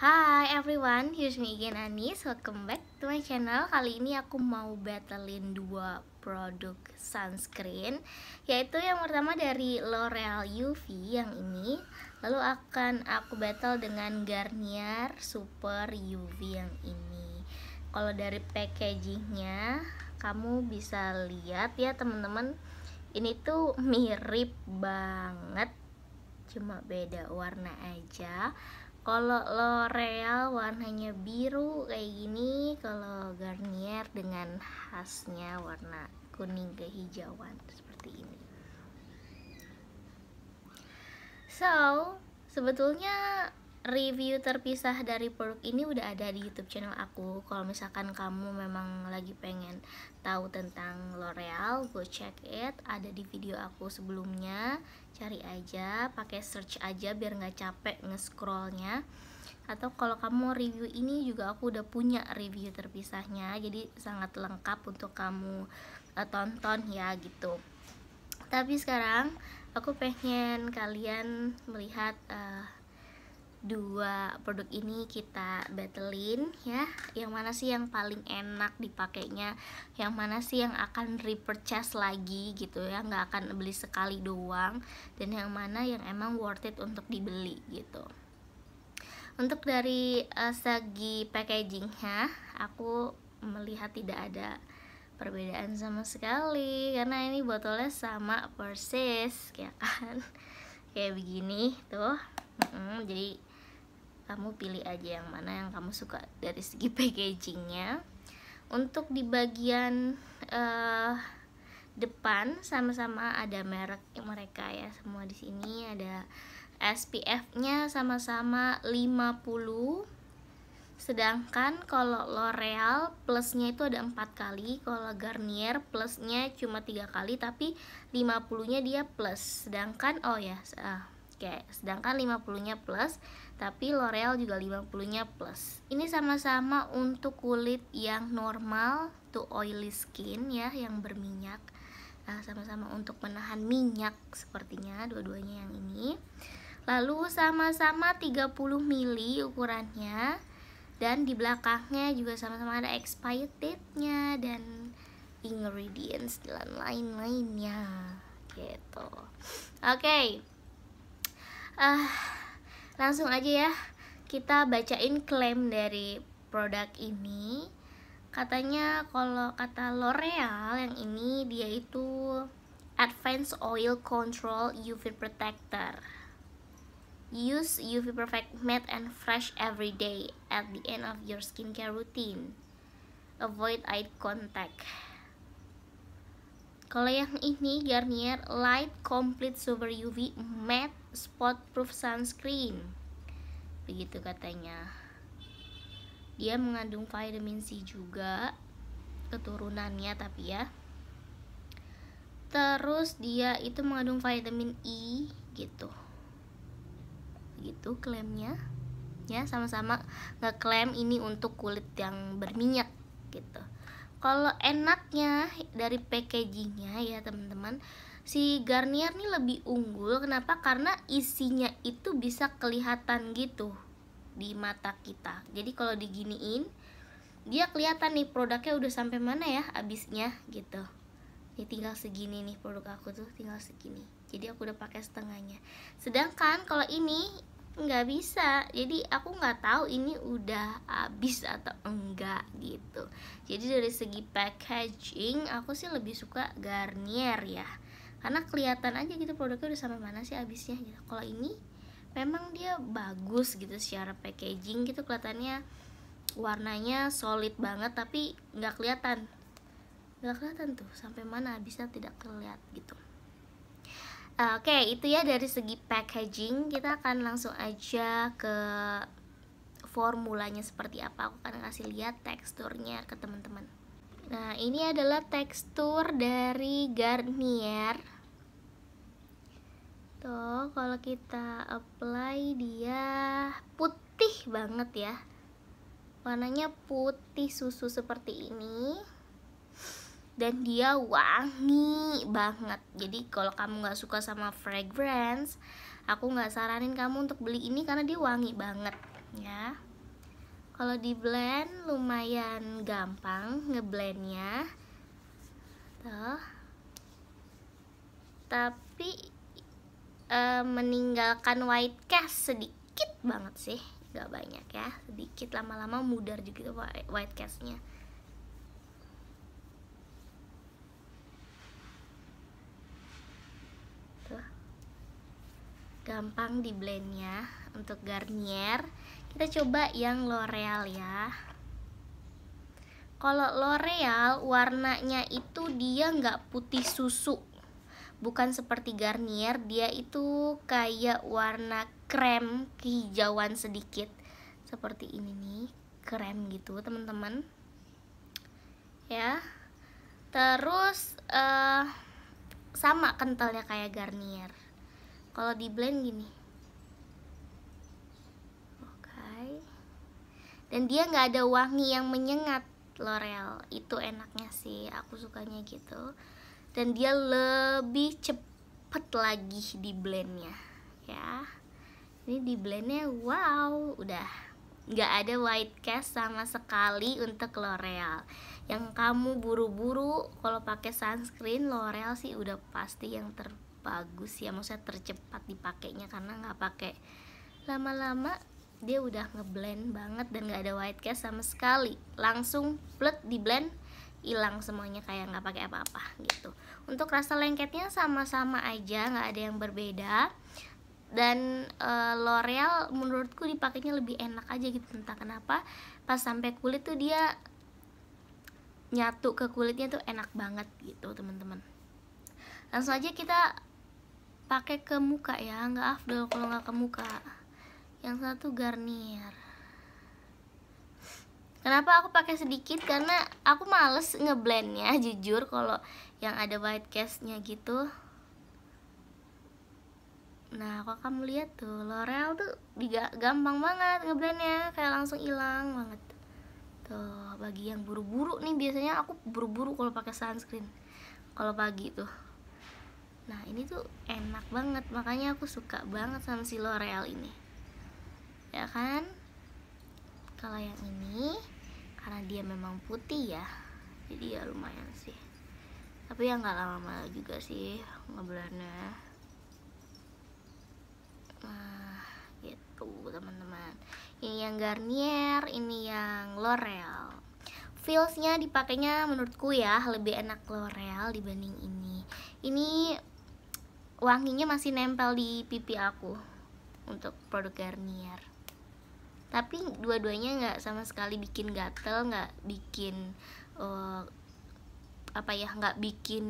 Hi everyone, here's me again Anis Welcome back to my channel Kali ini aku mau battlein dua produk sunscreen Yaitu yang pertama dari L'Oreal UV yang ini Lalu akan aku battle dengan Garnier Super UV yang ini Kalau dari packagingnya Kamu bisa lihat ya teman-teman Ini tuh mirip banget Cuma beda warna aja kalau L'Oreal warnanya biru kayak gini kalau Garnier dengan khasnya warna kuning kehijauan seperti ini so sebetulnya review terpisah dari produk ini udah ada di YouTube channel aku. Kalau misalkan kamu memang lagi pengen tahu tentang L'Oreal, go check it. Ada di video aku sebelumnya. Cari aja, pakai search aja biar nggak capek nge Atau kalau kamu review ini juga aku udah punya review terpisahnya. Jadi sangat lengkap untuk kamu uh, tonton ya gitu. Tapi sekarang aku pengen kalian melihat uh, dua produk ini kita battlein ya yang mana sih yang paling enak dipakainya yang mana sih yang akan repurchase lagi gitu ya nggak akan beli sekali doang dan yang mana yang emang worth it untuk dibeli gitu untuk dari uh, segi packagingnya aku melihat tidak ada perbedaan sama sekali karena ini botolnya sama persis ya kan kayak begini tuh mm -hmm, jadi kamu pilih aja yang mana yang kamu suka dari segi packagingnya untuk di bagian uh, depan sama-sama ada merek mereka ya semua di sini ada SPF-nya sama-sama 50 sedangkan kalau L'Oreal plusnya itu ada empat kali kalau Garnier plusnya cuma tiga kali tapi 50 nya dia plus sedangkan oh ya uh, oke sedangkan 50 nya plus tapi L'Oreal juga 50-nya plus. Ini sama-sama untuk kulit yang normal to oily skin ya, yang berminyak. Nah, sama-sama untuk menahan minyak sepertinya dua-duanya yang ini. Lalu sama-sama 30 ml ukurannya dan di belakangnya juga sama-sama ada expired date-nya dan ingredients dan lain-lainnya gitu. Oke. Okay. Uh, langsung aja ya kita bacain klaim dari produk ini katanya kalau kata L'Oreal yang ini dia itu Advanced Oil Control UV Protector Use UV Perfect Matte and Fresh every day at the end of your skincare routine. Avoid eye contact. Kalau yang ini Garnier Light Complete Super UV Matte spot proof sunscreen begitu katanya dia mengandung vitamin C juga keturunannya tapi ya terus dia itu mengandung vitamin E gitu gitu klaimnya ya sama-sama nggak klaim ini untuk kulit yang berminyak gitu kalau enaknya dari packagingnya ya teman-teman si Garnier nih lebih unggul kenapa karena isinya itu bisa kelihatan gitu di mata kita jadi kalau diginiin dia kelihatan nih produknya udah sampai mana ya abisnya gitu ini tinggal segini nih produk aku tuh tinggal segini jadi aku udah pakai setengahnya sedangkan kalau ini nggak bisa jadi aku nggak tahu ini udah habis atau enggak gitu jadi dari segi packaging aku sih lebih suka Garnier ya karena kelihatan aja gitu produknya udah sampai mana sih abisnya gitu kalau ini memang dia bagus gitu secara packaging gitu kelihatannya warnanya solid banget tapi nggak kelihatan nggak kelihatan tuh sampai mana bisa tidak terlihat gitu eh, oke okay, itu ya dari segi packaging kita akan langsung aja ke formulanya seperti apa aku akan kasih lihat teksturnya ke teman-teman Nah, ini adalah tekstur dari Garnier. Tuh, kalau kita apply dia putih banget ya. Warnanya putih susu seperti ini. Dan dia wangi banget. Jadi kalau kamu nggak suka sama fragrance, aku nggak saranin kamu untuk beli ini karena dia wangi banget ya kalau di blend lumayan gampang ngeblendnya tuh tapi e, meninggalkan white cast sedikit banget sih gak banyak ya sedikit lama-lama mudar juga white castnya gampang di blendnya untuk Garnier kita coba yang L'Oreal ya. Kalau L'Oreal warnanya itu dia nggak putih susu. Bukan seperti Garnier, dia itu kayak warna krem kehijauan sedikit. Seperti ini nih, krem gitu teman-teman. Ya. Terus uh, sama kentalnya kayak Garnier. Kalau di blend gini, dan dia nggak ada wangi yang menyengat L'Oreal itu enaknya sih aku sukanya gitu dan dia lebih cepet lagi di blendnya ya ini di blendnya wow udah nggak ada white cast sama sekali untuk L'Oreal yang kamu buru-buru kalau pakai sunscreen L'Oreal sih udah pasti yang terbagus ya maksudnya tercepat dipakainya karena nggak pakai lama-lama dia udah ngeblend banget dan gak ada white cast sama sekali langsung plek di blend hilang semuanya kayak nggak pakai apa-apa gitu untuk rasa lengketnya sama-sama aja nggak ada yang berbeda dan e, L'Oreal menurutku dipakainya lebih enak aja gitu entah kenapa pas sampai kulit tuh dia nyatu ke kulitnya tuh enak banget gitu teman-teman langsung aja kita pakai ke muka ya nggak afdol kalau nggak ke muka yang satu Garnier kenapa aku pakai sedikit karena aku males ngeblendnya jujur kalau yang ada white cast nya gitu nah aku akan melihat tuh L'Oreal tuh gampang banget ngeblendnya kayak langsung hilang banget tuh bagi yang buru-buru nih biasanya aku buru-buru kalau pakai sunscreen kalau pagi tuh nah ini tuh enak banget makanya aku suka banget sama si L'Oreal ini ya kan kalau yang ini karena dia memang putih ya jadi ya lumayan sih tapi yang nggak lama-lama juga sih ngeblarnya nah gitu teman-teman ini yang Garnier ini yang L'Oreal feelsnya dipakainya menurutku ya lebih enak L'Oreal dibanding ini ini wanginya masih nempel di pipi aku untuk produk Garnier tapi dua-duanya nggak sama sekali bikin gatel nggak bikin uh, apa ya nggak bikin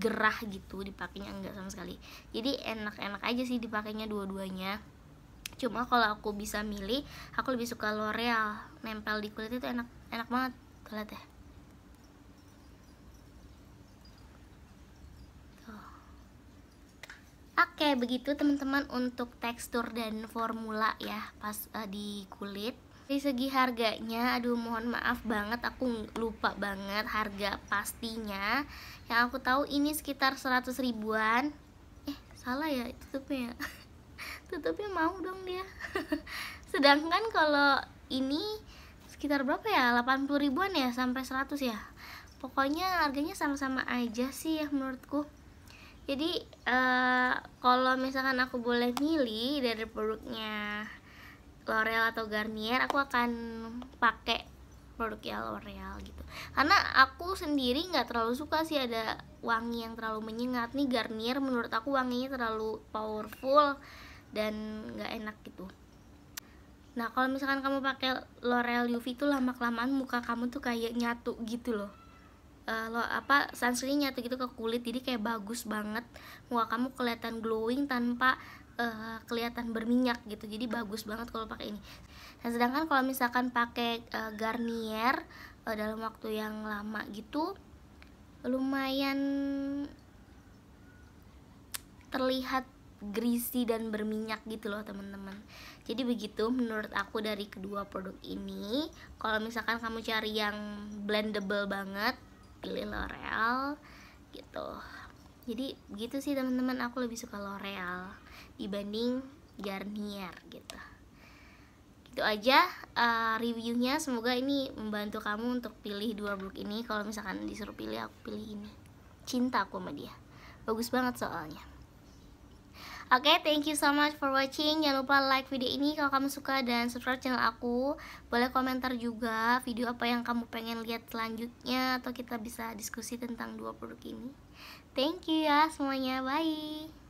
gerah gitu dipakainya nggak sama sekali jadi enak-enak aja sih dipakainya dua-duanya cuma kalau aku bisa milih aku lebih suka L'Oreal nempel di kulit itu enak enak banget kulit ya Oke, begitu teman-teman untuk tekstur dan formula ya pas uh, di kulit. Dari segi harganya, aduh mohon maaf banget aku lupa banget harga pastinya. Yang aku tahu ini sekitar 100 ribuan. Eh, salah ya tutupnya ya? tutupnya mau dong dia. Sedangkan kalau ini sekitar berapa ya? 80 ribuan ya sampai 100 ya. Pokoknya harganya sama-sama aja sih ya menurutku jadi uh, kalau misalkan aku boleh milih dari produknya L'Oreal atau Garnier aku akan pakai produknya L'Oreal gitu karena aku sendiri nggak terlalu suka sih ada wangi yang terlalu menyengat nih Garnier menurut aku wanginya terlalu powerful dan nggak enak gitu nah kalau misalkan kamu pakai L'Oreal UV itu lama kelamaan muka kamu tuh kayak nyatu gitu loh uh, lo apa sunscreennya tuh gitu ke kulit jadi kayak bagus banget muka kamu kelihatan glowing tanpa uh, kelihatan berminyak gitu jadi bagus banget kalau pakai ini nah sedangkan kalau misalkan pakai uh, Garnier uh, dalam waktu yang lama gitu lumayan terlihat greasy dan berminyak gitu loh teman-teman jadi begitu menurut aku dari kedua produk ini kalau misalkan kamu cari yang blendable banget pilih L'Oreal gitu jadi gitu sih teman-teman aku lebih suka L'Oreal dibanding Garnier gitu itu aja uh, reviewnya semoga ini membantu kamu untuk pilih dua book ini kalau misalkan disuruh pilih aku pilih ini cinta aku sama dia bagus banget soalnya Oke, okay, thank you so much for watching. Jangan lupa like video ini kalau kamu suka dan subscribe channel aku. Boleh komentar juga video apa yang kamu pengen lihat selanjutnya atau kita bisa diskusi tentang dua produk ini. Thank you ya semuanya. Bye.